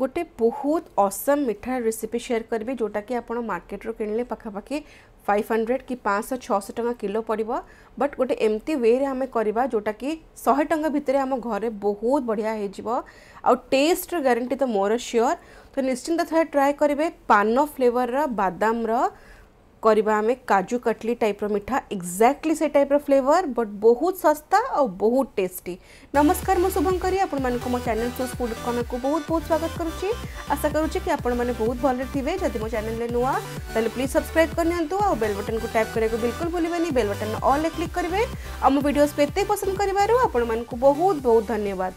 गोटे बहुत असम मिठा रेसीपी सेयार करी जोटा कि आप मार्केट रू कि पखापाखि हंड्रेड कि पाँच सौ टाँग को पड़ बट गोटे एमती वे आम करवा जोटा कि शहे टाँग भितर आम घर बहुत बढ़िया हो होेस्टर ग्यारंटी तो मोर सियोर तो निश्चिंत थे ट्राए करेंगे पान फ्लेवर रादाम করিবা আমি কাজু কাটলি টাইপৰ মিঠা এক্স্যাক্টলি সেই টাইপৰ फ्लेവർ বাট বহুত সস্তা আৰু বহুত টেস্টি নমস্কার ম শুভংকরি আপোনাক ম চানেলৰ ফুড কোনাକୁ বহুত বহুত স্বাগতম কৰুচি আশা কৰুচি যে আপোন মানে বহুত ভাল লাগিবি যেতি ম চানেল লৈ নয়া তলে প্লিজ সাবস্ক্রাইব কৰনতু আৰু বেল বাটনক ট্যাপ কৰেকক বিলকুল ভুলিব নি বেল বাটন অন লে ক্লিক কৰিবে আৰু ম ভিডিঅ'ছ পেতে পছন্দ কৰিব আৰু আপোনাক বহুত বহুত ধন্যবাদ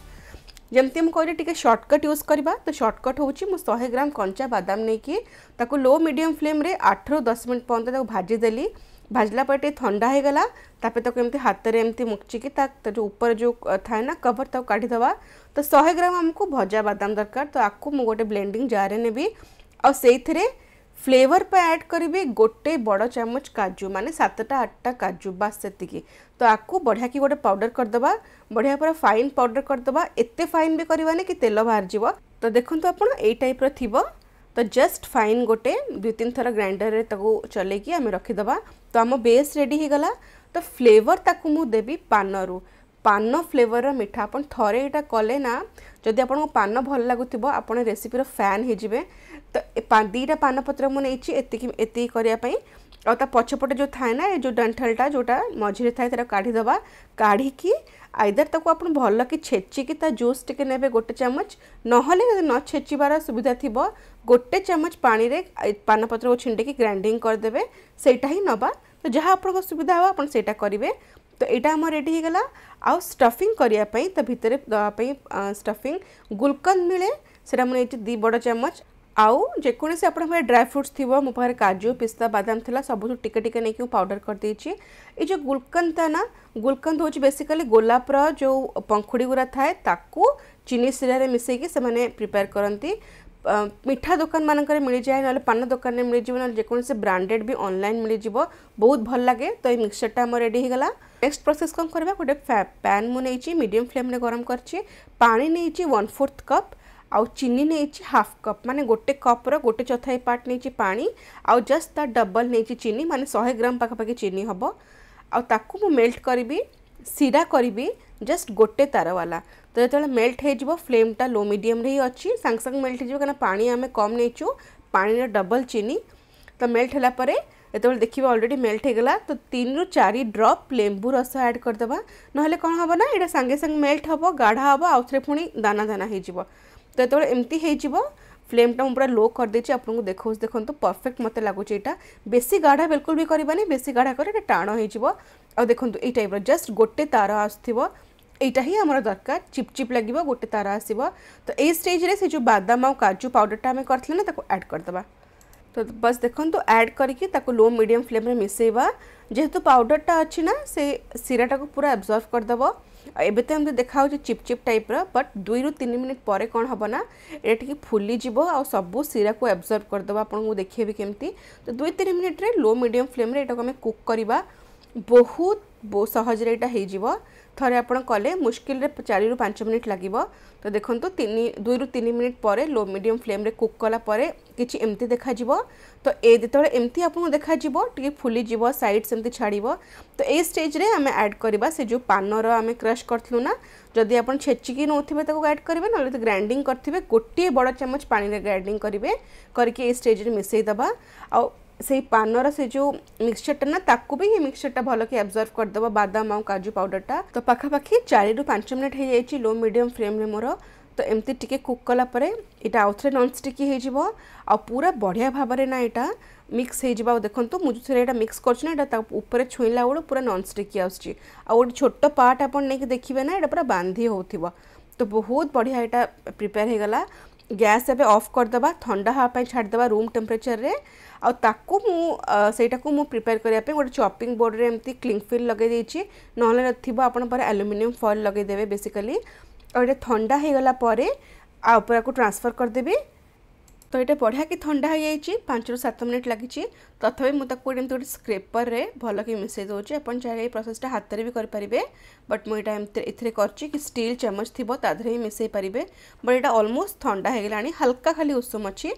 जमी मुझे कहली टी सर्टकट यूज करवा तो सर्टकट हूँ मुझे शहे ग्राम कंचा बादाम नहीं कि लो मीडियम फ्लेम रे आठ रु दस मिनिट पर्यटन भाजीदेली भाजला पर थंडा हो गला हाथ में एमती मुकचिकी जो ऊपर जो थाए ना कवर तक काढ़ी तो शहे ग्राम आमको भजा बादाम दरकार तो आपको मुझे गोटे ब्लेंडिंग जारे ने भी आउ फ्लेवर ऐड करेंगे गोटे बड़ चामच काजू मान सतटा आठटा काजू बास से तो आपको बढ़िया कि गोटे पाउडर करदे बढ़िया पूरा फाइन पाउडर करदे एत फाइन भी करवानी कि तेल बाहर जीव तो देखो आप टाइप टाइप्र तो जस्ट फाइन गोटे दु तीन थर ग्राइंडर में आम रखिदे तो आम बेस रेडीगला तो फ्लेवर ताकू मुझे देवी पानरू ପାନ ଫ୍ଲେଭରର ମିଠା ଆପଣ ଥରେ ଏଇଟା କଲେ ନା ଯଦି ଆପଣଙ୍କୁ ପାନ ଭଲ ଲାଗୁଥିବ ଆପଣ ରେସିପିର ଫ୍ୟାନ୍ ହେଇଯିବେ ତ ଦୁଇଟା ପାନପତ୍ର ମୁଁ ନେଇଛି ଏତିକି ଏତିକି କରିବା ପାଇଁ ଆଉ ତା ପଛପଟେ ଯେଉଁ ଥାଏ ନା ଏ ଯେଉଁ ଡଣ୍ଠଲଟା ଯେଉଁଟା ମଝିରେ ଥାଏ ତାର କାଢ଼ିଦେବା କାଢ଼ିକି ଆଇଦର ତାକୁ ଆପଣ ଭଲ କି ଛେଚିକି ତା ଜୁସ୍ ଟିକେ ନେବେ ଗୋଟେ ଚାମଚ ନହେଲେ ନ ଛେଚିବାର ସୁବିଧା ଥିବ ଗୋଟେ ଚାମଚ ପାଣିରେ ପାନପତ୍ରକୁ ଛିଣ୍ଡିକି ଗ୍ରାଇଣ୍ଡିଙ୍ଗ କରିଦେବେ ସେଇଟା ହିଁ ନେବା ତ ଯାହା ଆପଣଙ୍କ ସୁବିଧା ହେବ ଆପଣ ସେଇଟା କରିବେ ତ ଏଇଟା ଆମର ରେଡ଼ି ହେଇଗଲା ଆଉ ଷ୍ଟଫିଂ କରିବା ପାଇଁ ତା ଭିତରେ ଦେବା ପାଇଁ ଷ୍ଟଫିଂ ଗୁଲକନ୍ଦ ମିଳେ ସେଇଟା ମୁଁ ନେଇଛି ଦୁଇ ବଡ଼ ଚାମଚ ଆଉ ଯେକୌଣସି ଆପଣଙ୍କ ପାଖରେ ଡ୍ରାଏ ଫ୍ରୁଟ୍ସ ଥିବ ମୋ ପାଖରେ କାଜୁ ପିସ୍ତା ବାଦାମ ଥିଲା ସବୁଠୁ ଟିକେ ଟିକେ ନେଇକି ମୁଁ ପାଉଡ଼ର କରିଦେଇଛି ଏଇ ଯେଉଁ ଗୁଲକନ୍ଦ ତା ନା ଗୁଲକନ୍ଦ ହେଉଛି ବେସିକାଲି ଗୋଲାପର ଯେଉଁ ପଙ୍ଖୁଡ଼ି ଗୁଡ଼ା ଥାଏ ତାକୁ ଚିନି ଶିରାରେ ମିଶାଇକି ସେମାନେ ପ୍ରିପେୟାର କରନ୍ତି मिठा दुकान मानक मिल जाए ना पान में मिल जाए ना जो ब्रांडेड भी अनल मिल जाए बहुत भल लगे तो ये मिक्सचर मिक्सचरटा रेडीगला नेक्स्ट प्रोसेस कौन करवा गोटे पैन मुझे मीडियम फ्लेम गरम कर करें फोर्थ कप आउ चीनी नहीं हाफ कप माने गोटे कप्र गोटे चौथाई पार्ट नहीं पा आउ जस्ट तार डबल नहीं चीनी माने शहे ग्राम पाखापाखि चीनी हम आउ मेल्ट करी सीरा करी जस्ट गोटे तार वाला तो जो मेल्ट हो फ्लेमटा लो मीडियम ही अच्छी सांगे सांगे मेल्ट हो कहीं पानी आम कम नहीं पाणीर डबल चीनी तो मेल्ट होगापर ଯେତେବେଳେ ଦେଖିବା ଅଲରେଡ଼ି ମେଲ୍ଟ ହେଇଗଲା ତ ତିନିରୁ ଚାରି ଡ୍ରପ୍ ଲେମ୍ବୁ ରସ ଆଡ଼୍ କରିଦେବା ନହେଲେ କ'ଣ ହେବ ନା ଏଇଟା ସାଙ୍ଗେ ସାଙ୍ଗେ ମେଲ୍ଟ ହେବ ଗାଢ଼ା ହେବ ଆଉ ଥରେ ପୁଣି ଦାନା ଦାନା ହେଇଯିବ ତ ଯେତେବେଳେ ଏମିତି ହେଇଯିବ फ्लेम टा पूरा लो कर देखिए आपको देखो देखो परफेक्ट तो मत लगुच बेसी गाढ़ा बिलकुल भी करानी बेस गाढ़ा कर टाण हो देखो ये टाइप रस्ट गोटे तार आसो यहीटा ही आमर दरकार चिपचिप लगे गोटे तार आस तो ये स्टेज में से जो बादाम आ काजू पाउडर टा आम करें एड करदे तो बस देखो एड करके लो मीडियम फ्लेम मिसेवा जेहेतु पाउडर टा अच्छी ना से सीराटा को पूरा एब्जर्व करदेव एबे हम देखा चिपचिप टाइप र बट दुई रु तीन मिनिट पर कौन हम ना ये फुली आ सब सीरा को एब्जर्व करदे आपको देखिए कमी तो दुई तीन मिनिट्रे लो मीडियम फ्लेम फ्लेम्रेटा कुक करवा बहुत बहुत सहजरे हो ଥରେ ଆପଣ କଲେ ମୁସ୍କିଲରେ ଚାରିରୁ ପାଞ୍ଚ ମିନିଟ୍ ଲାଗିବ ତ ଦେଖନ୍ତୁ ତିନି ଦୁଇରୁ ତିନି ମିନିଟ୍ ପରେ ଲୋ ମିଡ଼ିୟମ୍ ଫ୍ଲେମ୍ରେ କୁକ୍ କଲା ପରେ କିଛି ଏମିତି ଦେଖାଯିବ ତ ଏ ଯେତେବେଳେ ଏମିତି ଆପଣଙ୍କୁ ଦେଖାଯିବ ଟିକେ ଫୁଲିଯିବ ସାଇଡ଼୍ ସେମିତି ଛାଡ଼ିବ ତ ଏଇ ଷ୍ଟେଜ୍ରେ ଆମେ ଆଡ଼୍ କରିବା ସେ ଯେଉଁ ପାନର ଆମେ କ୍ରସ୍ କରିଥିଲୁ ନା ଯଦି ଆପଣ ଛେଚିକି ନେଉଥିବେ ତାକୁ ଆଡ଼୍ କରିବେ ନହେଲେ ଯଦି ଗ୍ରାଇଣ୍ଡିଂ କରିଥିବେ ଗୋଟିଏ ବଡ଼ ଚାମଚ ପାଣିରେ ଗ୍ରାଇଣ୍ଡିଂ କରିବେ କରିକି ଏଇ ଷ୍ଟେଜ୍ରେ ମିଶାଇ ଦେବା ଆଉ সেই পানর সে যে মিক্সচরটা না তাকে বি মিক্সচরটা ভালকি আবজর্ভ করেদেব বাদাম আউ কাজু পাউডরটা তো পাখাপাখি চারি রু পাঁচ মিনিট হয়ে যাই লো মিডিয়াম ফ্লেমে মোর তো এমতি টিকে কুক কলাপরে এটা আউথরে ননস্টিকি হয়েযিব আউ পুরা বঢ়িয়া ভাবে না এটা মিক্স হয়েযিব আউ দেখন্তু মু যে এটা মিক্স করছি না এটা তা উপরে ছুঁইলা বেড়ে পুরা ননস্টিকি আসছে আউ গোটে ছোট পার্ট আপনার নেই দেখবে না এটা পুরা বান্ধি হোথিব তো বহুত বঢ়িয়া এটা প্রিপেয়ার হয়ে গলা ଗ୍ୟାସ୍ ଏବେ ଅଫ୍ କରିଦେବା ଥଣ୍ଡା ହେବା ପାଇଁ ଛାଡ଼ିଦେବା ରୁମ୍ ଟେମ୍ପରେଚରରେ ଆଉ ତାକୁ ମୁଁ ସେଇଟାକୁ ମୁଁ ପ୍ରିପେୟାର କରିବା ପାଇଁ ଗୋଟେ ଚପିଂ ବୋର୍ଡ଼ରେ ଏମିତି କ୍ଲିଙ୍ଗ ଫିଲ୍ ଲଗାଇ ଦେଇଛି ନହେଲେ ଥିବ ଆପଣ ପରେ ଆଲୁମିନିୟମ୍ ଫଏଲ୍ ଲଗାଇଦେବେ ବେସିକାଲି ଆଉ ଏଇଟା ଥଣ୍ଡା ହୋଇଗଲା ପରେ ଆଉ ଉପରକୁ ଟ୍ରାନ୍ସଫର୍ କରିଦେବି তো ଏଇଟା ବଢ଼ିଆ କି ଥଣ୍ଡା ହୋଇଯାଇଛି ପାଞ୍ଚରୁ ସାତ ମିନିଟ୍ ଲାଗିଛି ତଥାପି ମୁଁ ତାକୁ ଏମିତି ଗୋଟେ ସ୍କ୍ରେପର୍ରେ ଭଲକି ମିଶାଇ ଦେଉଛି ଆପଣ ଚାହିଁଲେ ଏଇ ପ୍ରୋସେସ୍ଟା ହାତରେ ବି କରିପାରିବେ ବଟ୍ ମୁଁ ଏଇଟା ଏମିତି ଏଥିରେ କରିଛି କି ଷ୍ଟିଲ୍ ଚାମଚ ଥିବ ତା ଦେହରେ ହିଁ ମିଶାଇ ପାରିବେ ବଟ୍ ଏଇଟା ଅଲମୋଷ୍ଟ ଥଣ୍ଡା ହୋଇଗଲାଣି ହାଲକା ଖାଲି ଉଷୁମ ଅଛି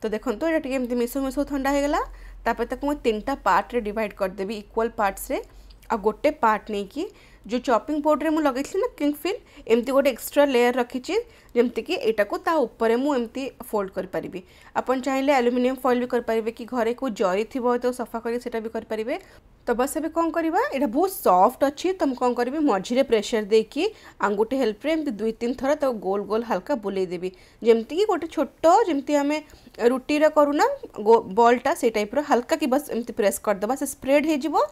ତ ଦେଖନ୍ତୁ ଏଇଟା ଟିକେ ଏମିତି ମିଶୁ ମିଶୁ ଥଣ୍ଡା ହୋଇଗଲା ତାପରେ ତାକୁ ମୁଁ ତିନିଟା ପାର୍ଟରେ ଡିଭାଇଡ଼ କରିଦେବି ଇକ୍ୱାଲ୍ ପାର୍ଟସରେ ଆଉ ଗୋଟେ ପାର୍ଟ ନେଇକି जो चपिंग बोर्ड में लगे ना किंग किंगफिल एमती गोटे एक्सट्रा लेयर रखी जमीक यहाँ मुझे फोल्ड करें आपन चाहिए आलुमिनियम फॉइल भी करेंगे कि घरे को जरी थी तो सफा करेंटा भी करें तो बस अभी कौन करवा यहाँ बहुत सफ्ट अच्छी तो मुझे कौन करी मझे प्रेसर देकी आंगुठी हेल्प्रे एम दुई तीन थर तक गोल गोल हाल्का बुलेदेवी जमीक गोटे छोट जमी आम रुटी करूना बल्टा से टाइप हाल्का कि बस एमती प्रेस करदे से स्प्रेड हो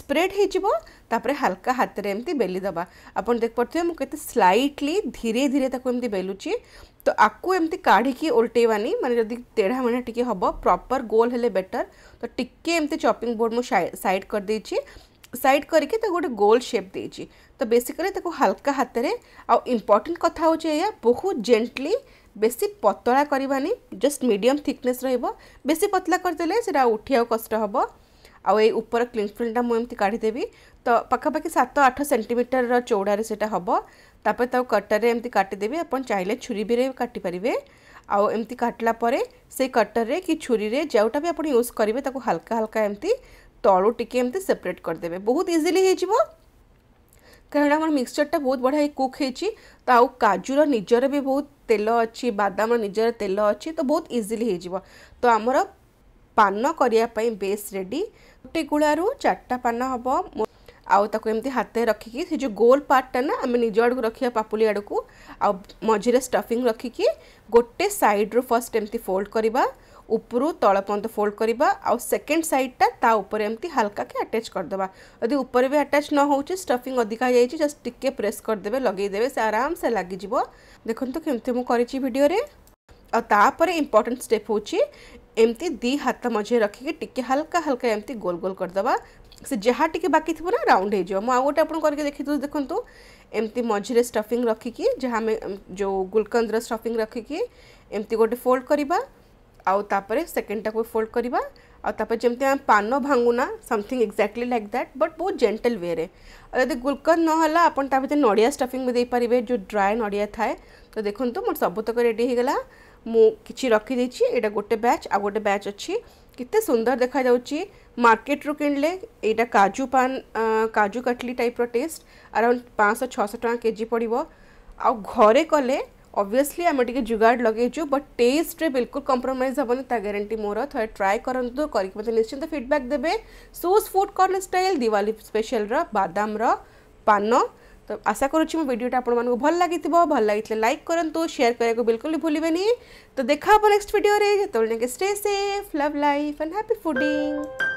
स्प्रेड हो तापर हाल्का हाथ में एमती बेलीदे आप देखिए मुझे स्लैटली धीरे धीरे एमती बेलुची तो आपको एमती काढ़ी ओल्टेवानी मानते जब टेढ़ा मेढ़ा टी हम प्रपर गोल हेले बेटर तो टिके एम चपिंग बोर्ड मुझे सैड कर दे सैड करके तो गोटे गोल सेप दे तो बेसिकली हाल्का हाथ में आउ इम्पोर्टाट कथा हो बहुत जेंटली बेसी पतला करवानी जस्ट मीडियम थिकने रेसी पतला करदे सर उठिया कष्ट हे आउ ऊपर क्लिंग फिल्डा मुझे काढ़ीदेवी ତ ପାଖାପାଖି ସାତ ଆଠ ସେଣ୍ଟିମିଟରର ଚଉଡ଼ାରେ ସେଇଟା ହେବ ତାପରେ ତାକୁ କଟରରେ ଏମିତି କାଟିଦେବେ ଆପଣ ଚାହିଁଲେ ଛୁରୀ ବିରେ କାଟିପାରିବେ ଆଉ ଏମିତି କାଟିଲା ପରେ ସେଇ କଟରରେ କି ଛୁରୀରେ ଯେଉଁଟା ବି ଆପଣ ୟୁଜ୍ କରିବେ ତାକୁ ହାଲକା ହାଲକା ଏମିତି ତଳୁ ଟିକେ ଏମିତି ସେପରେଟ୍ କରିଦେବେ ବହୁତ ଇଜିଲି ହେଇଯିବ କାରଣ ଆମର ମିକ୍ସଚର୍ଟା ବହୁତ ବଢ଼ିଆ କୁକ୍ ହେଇଛି ତ ଆଉ କାଜୁର ନିଜର ବି ବହୁତ ତେଲ ଅଛି ବାଦାମର ନିଜର ତେଲ ଅଛି ତ ବହୁତ ଇଜିଲି ହେଇଯିବ ତ ଆମର ପାନ କରିବା ପାଇଁ ବେସ୍ ରେଡ଼ି ଗୋଟେ ଗୁଳାରୁ ଚାରିଟା ପାନ ହେବ आमती हाथ रखिकी जो गोल पार्टा ना आम निज आड़ रखा पापुली आड़ को आझे स्टफिंग रखिकी गोटे सैड्रु फर्स्ट एमती फोल्ड करवा उपरु तलपर्त फोल्ड करवा आ सेकेंड सैडटा ताऊपर एमती हाल्का के आटाच करदे यदि उपर भी आटाच न हो स्टफिंग अधिका हो जाए जस्ट टिके प्रेस करदे लगेदे से आराम से लगे देखते कमी मुझे भिडियो और इम्पोर्टाट स्टेप होमती दी हाथ मझे रखिकी टे हाल्का हाल्का एमती गोल गोल करदे ସେ ଯାହା ଟିକେ ବାକି ଥିବ ନା ରାଉଣ୍ଡ ହେଇଯିବ ମୁଁ ଆଉ ଗୋଟେ ଆପଣ କରିକି ଦେଖିଦେଉଛି ଦେଖନ୍ତୁ ଏମିତି ମଝିରେ ଷ୍ଟଫିଂ ରଖିକି ଯାହା ଆମେ ଯେଉଁ ଗୁଲକନ୍ଦର ଷ୍ଟଫିଂ ରଖିକି ଏମିତି ଗୋଟେ ଫୋଲ୍ଡ କରିବା ଆଉ ତାପରେ ସେକେଣ୍ଡଟାକୁ ଫୋଲ୍ଡ କରିବା ଆଉ ତାପରେ ଯେମିତି ଆମେ ପାନ ଭାଙ୍ଗୁନା something exactly like that but ବହୁତ ଜେଣ୍ଟେଲ୍ ୱେରେ ଆଉ ଯଦି ଗୁଲକନ୍ଦ ନହେଲା ଆପଣ ତା ଭିତରେ ନଡ଼ିଆ ଷ୍ଟଫିଂ ବି ଦେଇପାରିବେ ଯେଉଁ ଡ୍ରାଏ ନଡ଼ିଆ ଥାଏ ତ ଦେଖନ୍ତୁ ମୋର ସବୁତକ ରେଡ଼ି ହେଇଗଲା ମୁଁ କିଛି ରଖିଦେଇଛି ଏଇଟା ଗୋଟେ ବ୍ୟାଚ୍ ଆଉ ଗୋଟେ ବ୍ୟାଚ୍ ଅଛି କେତେ ସୁନ୍ଦର ଦେଖାଯାଉଛି ମାର୍କେଟରୁ କିଣିଲେ ଏଇଟା କାଜୁ ପାନ୍ କାଜୁ କଟଲି ଟାଇପ୍ର ଟେଷ୍ଟ ଆରାଉଣ୍ଡ ପାଞ୍ଚଶହ ଛଅଶହ ଟଙ୍କା କେଜି ପଡ଼ିବ ଆଉ ଘରେ କଲେ ଅବଭିୟସ୍ଲି ଆମେ ଟିକେ ଯୁଗାଡ଼ ଲଗେଇଛୁ ବଟ୍ ଟେଷ୍ଟରେ ବିଲକୁଲ କମ୍ପ୍ରମାଇଜ୍ ହେବନି ତା ଗ୍ୟାରେଣ୍ଟି ମୋର ଥରେ ଟ୍ରାଏ କରନ୍ତୁ କରିକି ମୋତେ ନିଶ୍ଚିନ୍ତ ଫିଡ଼ବ୍ୟାକ୍ ଦେବେ ସୁଜ୍ ଫୁଡ଼୍ କର୍ଣ୍ଣର୍ ଷ୍ଟାଇଲ୍ ଦିୱାଲି ସ୍ପେଶାଲ୍ର ବାଦାମର ପାନ तो आशा करुच्ची भिडियोटा आपको भल लगी भल लगी लाइक करूँ सेयार करा बिल्कुल भूलें तो देखा नेक्स्ट भिडियो जो stay safe love life and happy fooding